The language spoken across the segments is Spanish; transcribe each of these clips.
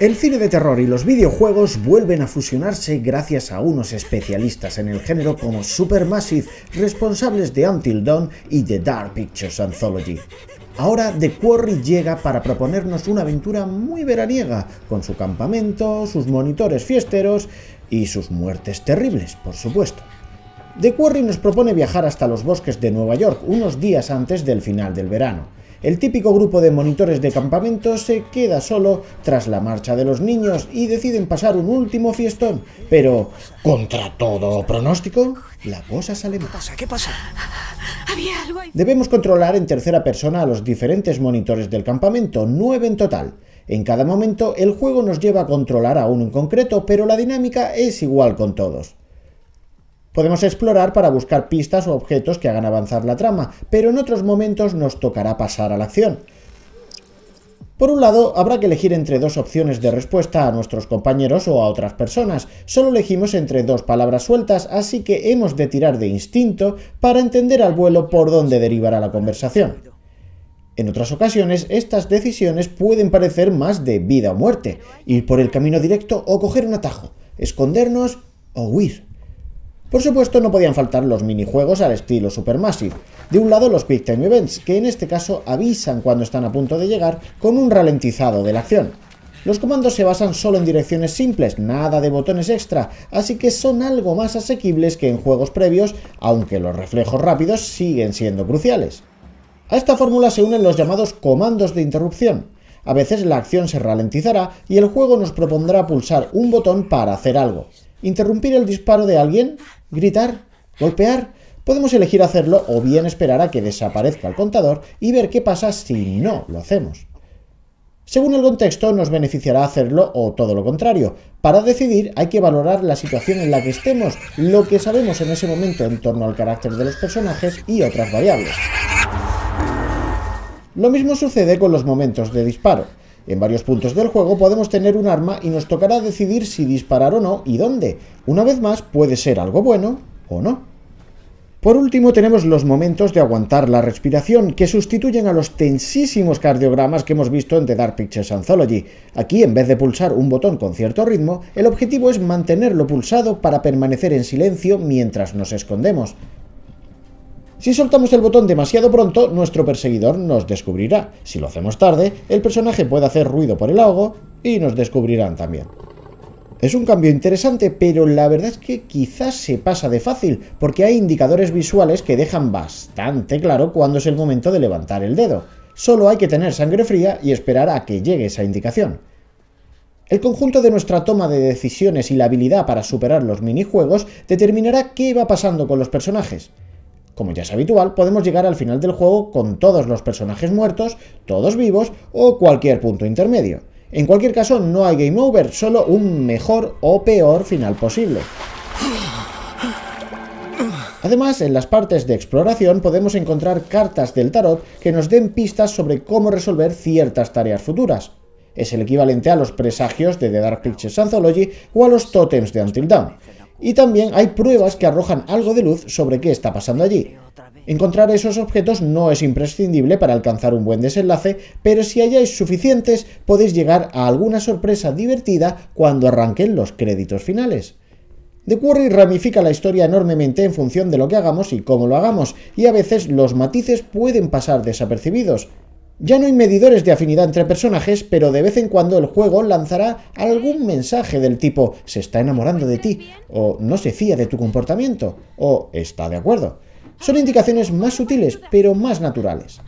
El cine de terror y los videojuegos vuelven a fusionarse gracias a unos especialistas en el género como Supermassive, responsables de Until Dawn y The Dark Pictures Anthology. Ahora The Quarry llega para proponernos una aventura muy veraniega, con su campamento, sus monitores fiesteros y sus muertes terribles, por supuesto. The Quarry nos propone viajar hasta los bosques de Nueva York unos días antes del final del verano. El típico grupo de monitores de campamento se queda solo tras la marcha de los niños y deciden pasar un último fiestón, pero contra todo pronóstico, la cosa sale mal. pasa? Debemos controlar en tercera persona a los diferentes monitores del campamento, nueve en total. En cada momento el juego nos lleva a controlar a uno en concreto, pero la dinámica es igual con todos. Podemos explorar para buscar pistas o objetos que hagan avanzar la trama, pero en otros momentos nos tocará pasar a la acción. Por un lado, habrá que elegir entre dos opciones de respuesta a nuestros compañeros o a otras personas. Solo elegimos entre dos palabras sueltas, así que hemos de tirar de instinto para entender al vuelo por dónde derivará la conversación. En otras ocasiones, estas decisiones pueden parecer más de vida o muerte, ir por el camino directo o coger un atajo, escondernos o huir. Por supuesto no podían faltar los minijuegos al estilo Supermassive. De un lado los Quick Time Events, que en este caso avisan cuando están a punto de llegar con un ralentizado de la acción. Los comandos se basan solo en direcciones simples, nada de botones extra, así que son algo más asequibles que en juegos previos, aunque los reflejos rápidos siguen siendo cruciales. A esta fórmula se unen los llamados comandos de interrupción. A veces la acción se ralentizará y el juego nos propondrá pulsar un botón para hacer algo. Interrumpir el disparo de alguien, gritar, golpear. Podemos elegir hacerlo o bien esperar a que desaparezca el contador y ver qué pasa si no lo hacemos. Según el contexto, nos beneficiará hacerlo o todo lo contrario. Para decidir hay que valorar la situación en la que estemos, lo que sabemos en ese momento en torno al carácter de los personajes y otras variables. Lo mismo sucede con los momentos de disparo. En varios puntos del juego podemos tener un arma y nos tocará decidir si disparar o no y dónde. Una vez más, puede ser algo bueno o no. Por último tenemos los momentos de aguantar la respiración, que sustituyen a los tensísimos cardiogramas que hemos visto en The Dark Pictures Anthology. Aquí, en vez de pulsar un botón con cierto ritmo, el objetivo es mantenerlo pulsado para permanecer en silencio mientras nos escondemos. Si soltamos el botón demasiado pronto, nuestro perseguidor nos descubrirá. Si lo hacemos tarde, el personaje puede hacer ruido por el ahogo y nos descubrirán también. Es un cambio interesante, pero la verdad es que quizás se pasa de fácil, porque hay indicadores visuales que dejan bastante claro cuándo es el momento de levantar el dedo. Solo hay que tener sangre fría y esperar a que llegue esa indicación. El conjunto de nuestra toma de decisiones y la habilidad para superar los minijuegos determinará qué va pasando con los personajes. Como ya es habitual, podemos llegar al final del juego con todos los personajes muertos, todos vivos o cualquier punto intermedio. En cualquier caso, no hay game over, solo un mejor o peor final posible. Además, en las partes de exploración podemos encontrar cartas del tarot que nos den pistas sobre cómo resolver ciertas tareas futuras. Es el equivalente a los presagios de The Dark Pictures Anthology o a los tótems de Until Dawn, y también hay pruebas que arrojan algo de luz sobre qué está pasando allí. Encontrar esos objetos no es imprescindible para alcanzar un buen desenlace, pero si halláis suficientes podéis llegar a alguna sorpresa divertida cuando arranquen los créditos finales. The Quarry ramifica la historia enormemente en función de lo que hagamos y cómo lo hagamos, y a veces los matices pueden pasar desapercibidos. Ya no hay medidores de afinidad entre personajes, pero de vez en cuando el juego lanzará algún mensaje del tipo se está enamorando de ti, o no se fía de tu comportamiento, o está de acuerdo. Son indicaciones más sutiles, pero más naturales.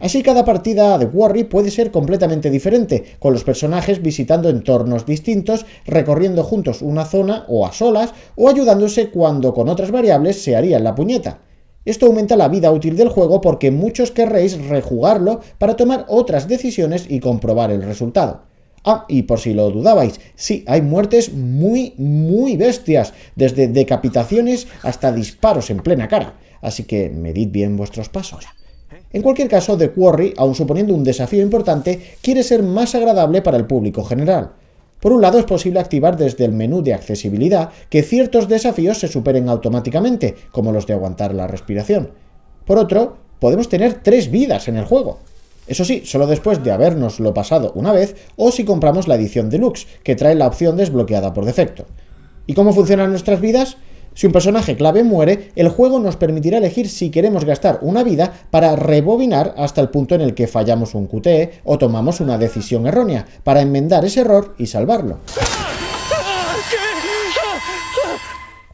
Así cada partida de Warry puede ser completamente diferente, con los personajes visitando entornos distintos, recorriendo juntos una zona o a solas, o ayudándose cuando con otras variables se harían la puñeta. Esto aumenta la vida útil del juego porque muchos querréis rejugarlo para tomar otras decisiones y comprobar el resultado. Ah, y por si lo dudabais, sí, hay muertes muy, muy bestias, desde decapitaciones hasta disparos en plena cara, así que medid bien vuestros pasos. En cualquier caso, The Quarry, aun suponiendo un desafío importante, quiere ser más agradable para el público general. Por un lado, es posible activar desde el menú de accesibilidad que ciertos desafíos se superen automáticamente, como los de aguantar la respiración. Por otro, podemos tener tres vidas en el juego. Eso sí, solo después de habernoslo pasado una vez o si compramos la edición deluxe, que trae la opción desbloqueada por defecto. ¿Y cómo funcionan nuestras vidas? Si un personaje clave muere, el juego nos permitirá elegir si queremos gastar una vida para rebobinar hasta el punto en el que fallamos un QTE o tomamos una decisión errónea, para enmendar ese error y salvarlo.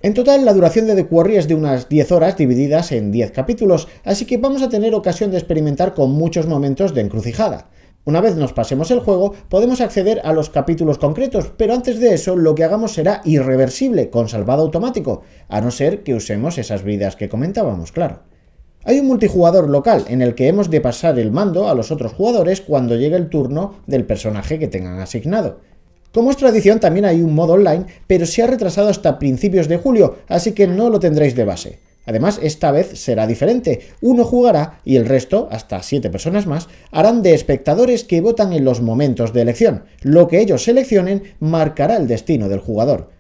En total, la duración de The Quarry es de unas 10 horas divididas en 10 capítulos, así que vamos a tener ocasión de experimentar con muchos momentos de encrucijada. Una vez nos pasemos el juego, podemos acceder a los capítulos concretos, pero antes de eso lo que hagamos será irreversible, con salvado automático, a no ser que usemos esas vidas que comentábamos, claro. Hay un multijugador local en el que hemos de pasar el mando a los otros jugadores cuando llegue el turno del personaje que tengan asignado. Como es tradición también hay un modo online, pero se ha retrasado hasta principios de julio, así que no lo tendréis de base. Además, esta vez será diferente. Uno jugará y el resto, hasta siete personas más, harán de espectadores que votan en los momentos de elección. Lo que ellos seleccionen marcará el destino del jugador.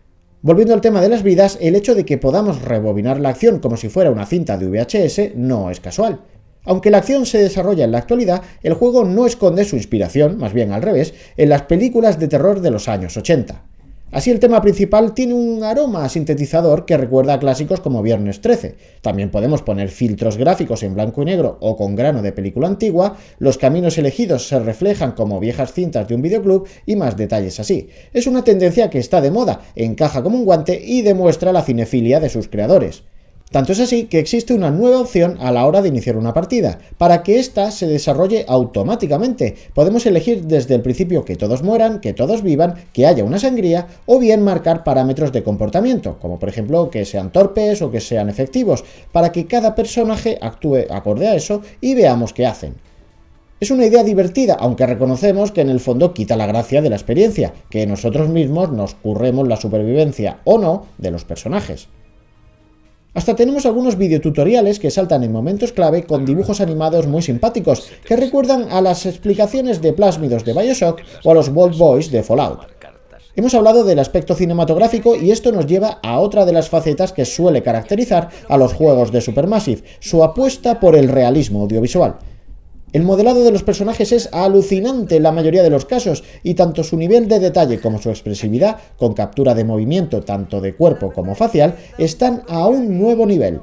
Volviendo al tema de las vidas, el hecho de que podamos rebobinar la acción como si fuera una cinta de VHS no es casual. Aunque la acción se desarrolla en la actualidad, el juego no esconde su inspiración, más bien al revés, en las películas de terror de los años 80. Así el tema principal tiene un aroma sintetizador que recuerda a clásicos como Viernes 13. También podemos poner filtros gráficos en blanco y negro o con grano de película antigua, los caminos elegidos se reflejan como viejas cintas de un videoclub y más detalles así. Es una tendencia que está de moda, encaja como un guante y demuestra la cinefilia de sus creadores. Tanto es así que existe una nueva opción a la hora de iniciar una partida. Para que ésta se desarrolle automáticamente, podemos elegir desde el principio que todos mueran, que todos vivan, que haya una sangría, o bien marcar parámetros de comportamiento, como por ejemplo que sean torpes o que sean efectivos, para que cada personaje actúe acorde a eso y veamos qué hacen. Es una idea divertida, aunque reconocemos que en el fondo quita la gracia de la experiencia, que nosotros mismos nos curremos la supervivencia o no de los personajes. Hasta tenemos algunos videotutoriales que saltan en momentos clave con dibujos animados muy simpáticos, que recuerdan a las explicaciones de plásmidos de Bioshock o a los Bold Boys de Fallout. Hemos hablado del aspecto cinematográfico y esto nos lleva a otra de las facetas que suele caracterizar a los juegos de Supermassive, su apuesta por el realismo audiovisual. El modelado de los personajes es alucinante en la mayoría de los casos, y tanto su nivel de detalle como su expresividad, con captura de movimiento tanto de cuerpo como facial, están a un nuevo nivel.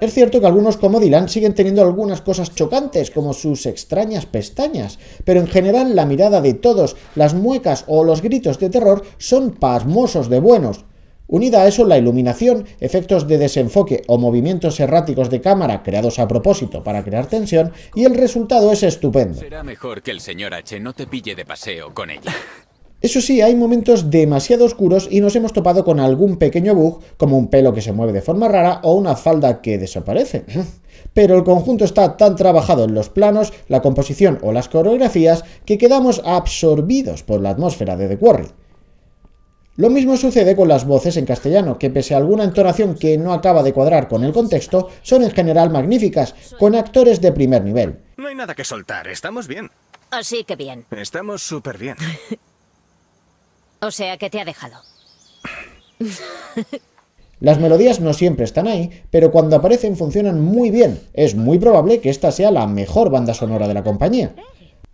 Es cierto que algunos como Dylan siguen teniendo algunas cosas chocantes, como sus extrañas pestañas, pero en general la mirada de todos, las muecas o los gritos de terror son pasmosos de buenos, Unida a eso, la iluminación, efectos de desenfoque o movimientos erráticos de cámara creados a propósito para crear tensión, y el resultado es estupendo. Será mejor que el señor H no te pille de paseo con ella. Eso sí, hay momentos demasiado oscuros y nos hemos topado con algún pequeño bug, como un pelo que se mueve de forma rara o una falda que desaparece. Pero el conjunto está tan trabajado en los planos, la composición o las coreografías que quedamos absorbidos por la atmósfera de The Quarry. Lo mismo sucede con las voces en castellano, que pese a alguna entonación que no acaba de cuadrar con el contexto, son en general magníficas, con actores de primer nivel. No hay nada que soltar, estamos bien. Así que bien. Estamos súper bien. o sea que te ha dejado. Las melodías no siempre están ahí, pero cuando aparecen funcionan muy bien. Es muy probable que esta sea la mejor banda sonora de la compañía.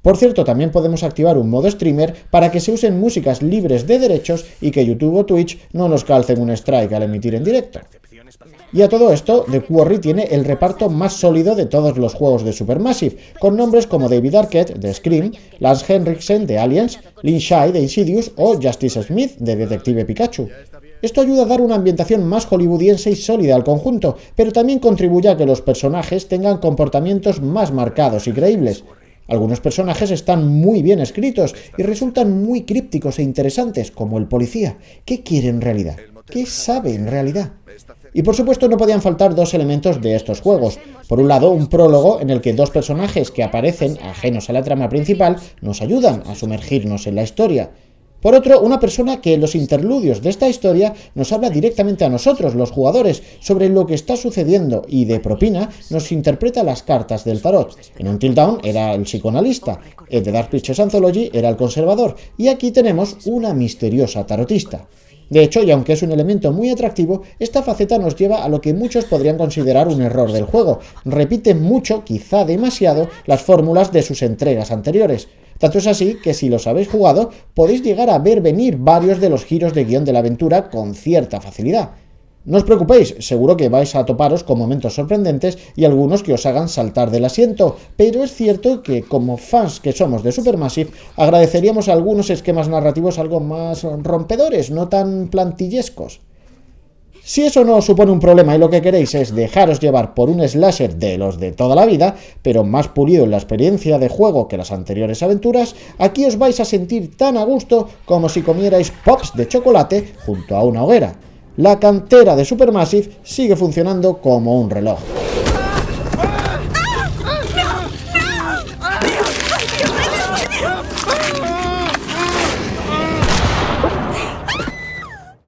Por cierto, también podemos activar un modo streamer para que se usen músicas libres de derechos y que YouTube o Twitch no nos calcen un strike al emitir en directo. Y a todo esto, The Quarry tiene el reparto más sólido de todos los juegos de Supermassive, con nombres como David Arquette de Scream, Lance Henriksen de Aliens, Lin Shai de Insidious o Justice Smith de Detective Pikachu. Esto ayuda a dar una ambientación más hollywoodiense y sólida al conjunto, pero también contribuye a que los personajes tengan comportamientos más marcados y creíbles, algunos personajes están muy bien escritos y resultan muy crípticos e interesantes, como el policía. ¿Qué quiere en realidad? ¿Qué sabe en realidad? Y por supuesto no podían faltar dos elementos de estos juegos. Por un lado, un prólogo en el que dos personajes que aparecen ajenos a la trama principal nos ayudan a sumergirnos en la historia. Por otro, una persona que en los interludios de esta historia nos habla directamente a nosotros, los jugadores, sobre lo que está sucediendo y de propina nos interpreta las cartas del tarot. En Until Dawn era el psicoanalista, el de Dark Pictures Anthology era el conservador y aquí tenemos una misteriosa tarotista. De hecho, y aunque es un elemento muy atractivo, esta faceta nos lleva a lo que muchos podrían considerar un error del juego. Repite mucho, quizá demasiado, las fórmulas de sus entregas anteriores. Tanto es así que si los habéis jugado, podéis llegar a ver venir varios de los giros de guión de la aventura con cierta facilidad. No os preocupéis, seguro que vais a toparos con momentos sorprendentes y algunos que os hagan saltar del asiento, pero es cierto que como fans que somos de Supermassive, agradeceríamos algunos esquemas narrativos algo más rompedores, no tan plantillescos. Si eso no os supone un problema y lo que queréis es dejaros llevar por un slasher de los de toda la vida, pero más pulido en la experiencia de juego que las anteriores aventuras, aquí os vais a sentir tan a gusto como si comierais pops de chocolate junto a una hoguera. La cantera de Supermassive sigue funcionando como un reloj.